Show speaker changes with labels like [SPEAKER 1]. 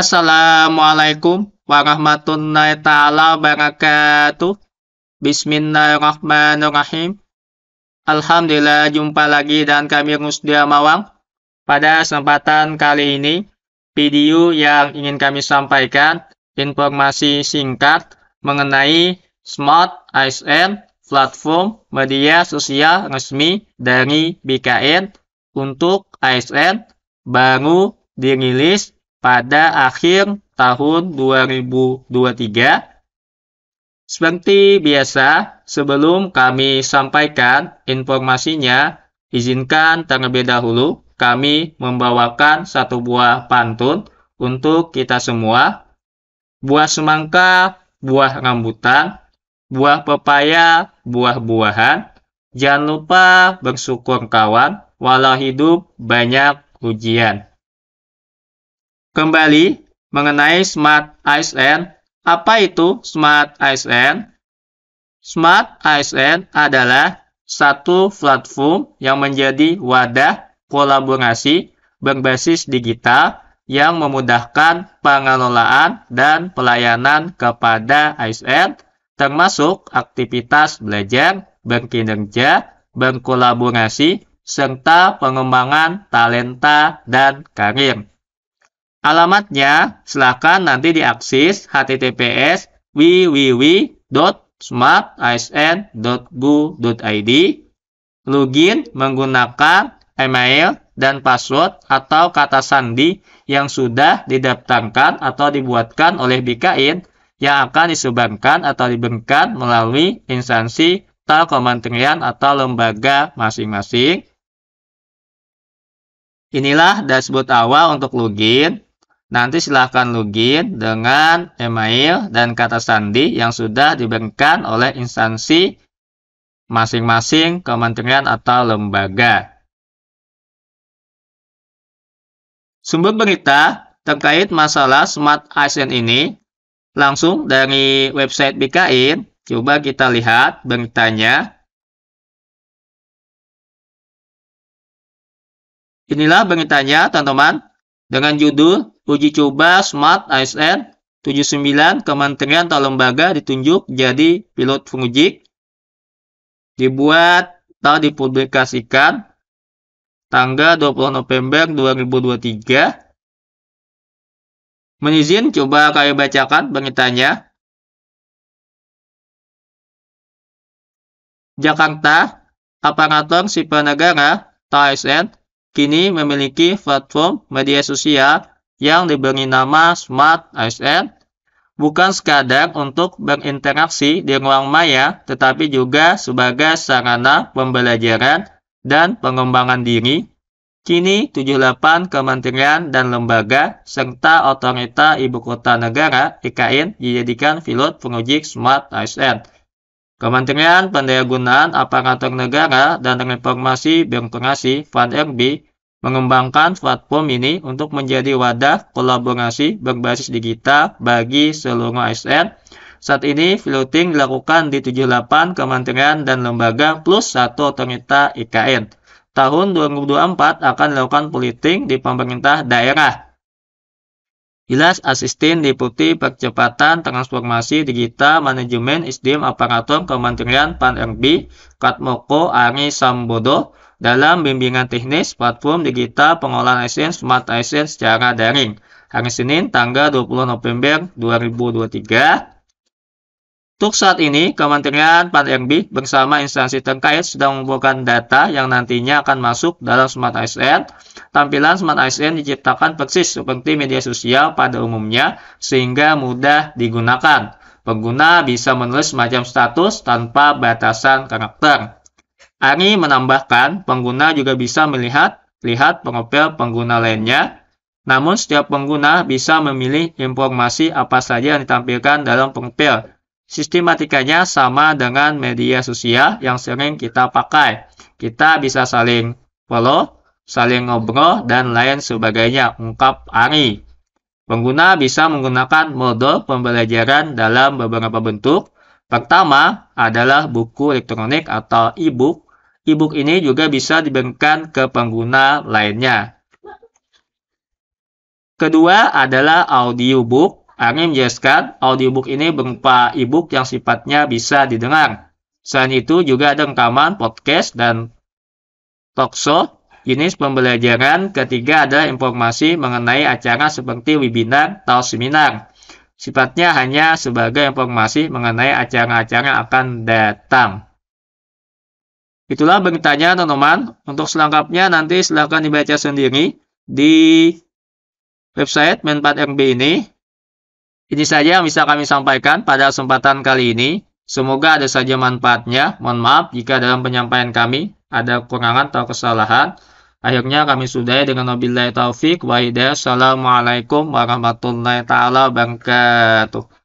[SPEAKER 1] Assalamualaikum warahmatullahi taala wabarakatuh. Bismillahirrahmanirrahim. Alhamdulillah jumpa lagi dan kami Rusdia Mawang. Pada kesempatan kali ini, video yang ingin kami sampaikan informasi singkat mengenai Smart ISN platform media sosial resmi dari BKN untuk ASN baru dirilis pada akhir tahun 2023 seperti biasa, sebelum kami sampaikan informasinya, izinkan terlebih dahulu kami membawakan satu buah pantun untuk kita semua. Buah semangka, buah rambutan, buah pepaya, buah-buahan. Jangan lupa bersyukur kawan, walau hidup banyak ujian. Kembali mengenai Smart ASN, apa itu Smart ASN? Smart ASN adalah satu platform yang menjadi wadah kolaborasi berbasis digital yang memudahkan pengelolaan dan pelayanan kepada ASN, termasuk aktivitas belajar, berkinerja, berkolaborasi, serta pengembangan talenta dan karir. Alamatnya silahkan nanti diakses https www.smartisn.go.id login menggunakan email dan password atau kata sandi yang sudah didaftarkan atau dibuatkan oleh BKIN yang akan disumbangkan atau diberikan melalui instansi atau kementerian atau lembaga masing-masing. Inilah dashboard awal untuk login. Nanti silahkan login dengan email dan kata sandi yang sudah diberikan oleh instansi masing-masing kementerian atau lembaga. Sumber berita terkait masalah Smart ASN ini langsung dari website BKN. Coba kita lihat beritanya. Inilah beritanya, teman-teman, dengan judul Uji coba Smart ASN 79 Kementerian atau lembaga ditunjuk jadi pilot penguji. Dibuat atau dipublikasikan tanggal 20 November 2023. Menizin coba kami bacakan pengitannya. Jakarta, aparatur sipil negara, TSN, kini memiliki platform media sosial yang diberi nama Smart ASN bukan sekadar untuk berinteraksi di ruang maya, tetapi juga sebagai sarana pembelajaran dan pengembangan diri. Kini 78 kementerian dan lembaga serta otorita ibu kota negara IKN dijadikan pilot penguji Smart ASN. Kementerian Pendayagunaan Aparatur Negara dan Reformasi Birokrasi Van RB mengembangkan platform ini untuk menjadi wadah kolaborasi berbasis digital bagi seluruh ASN. Saat ini floating dilakukan di 78 kementerian dan lembaga plus satu otorita IKN. Tahun 2024 akan dilakukan piloting di pemerintah daerah. Jelas asisten deputi percepatan transformasi digital manajemen SDM aparatur Kementerian Pan-RB Katmoko Ari Sambodo dalam bimbingan teknis platform digital pengolahan ASN Smart ASN secara daring. Hari Senin tanggal 20 November 2023. Untuk saat ini, Kementerian PAN-RB bersama instansi terkait sedang mengumpulkan data yang nantinya akan masuk dalam Smart ASN. Tampilan Smart ASN diciptakan persis seperti media sosial pada umumnya, sehingga mudah digunakan. Pengguna bisa menulis semacam status tanpa batasan karakter. Ari menambahkan, pengguna juga bisa melihat, lihat profil pengguna lainnya. Namun, setiap pengguna bisa memilih informasi apa saja yang ditampilkan dalam profil. Sistematikanya sama dengan media sosial yang sering kita pakai. Kita bisa saling follow, saling ngobrol, dan lain sebagainya, ungkap Ari. Pengguna bisa menggunakan modul pembelajaran dalam beberapa bentuk. Pertama adalah buku elektronik atau e-book ebook ini juga bisa diberikan ke pengguna lainnya. Kedua adalah audiobook. Angin menjelaskan audiobook ini berupa e-book yang sifatnya bisa didengar. Selain itu juga ada rekaman, podcast, dan talk show. Jenis pembelajaran ketiga ada informasi mengenai acara seperti webinar atau seminar. Sifatnya hanya sebagai informasi mengenai acara-acara akan datang. Itulah beritanya teman-teman. Untuk selengkapnya nanti silahkan dibaca sendiri di website Men4RB ini. Ini saja yang bisa kami sampaikan pada kesempatan kali ini. Semoga ada saja manfaatnya. Mohon maaf jika dalam penyampaian kami ada kekurangan atau kesalahan. Akhirnya kami sudahi dengan wabillahi taufik wa Assalamualaikum warahmatullahi wabarakatuh.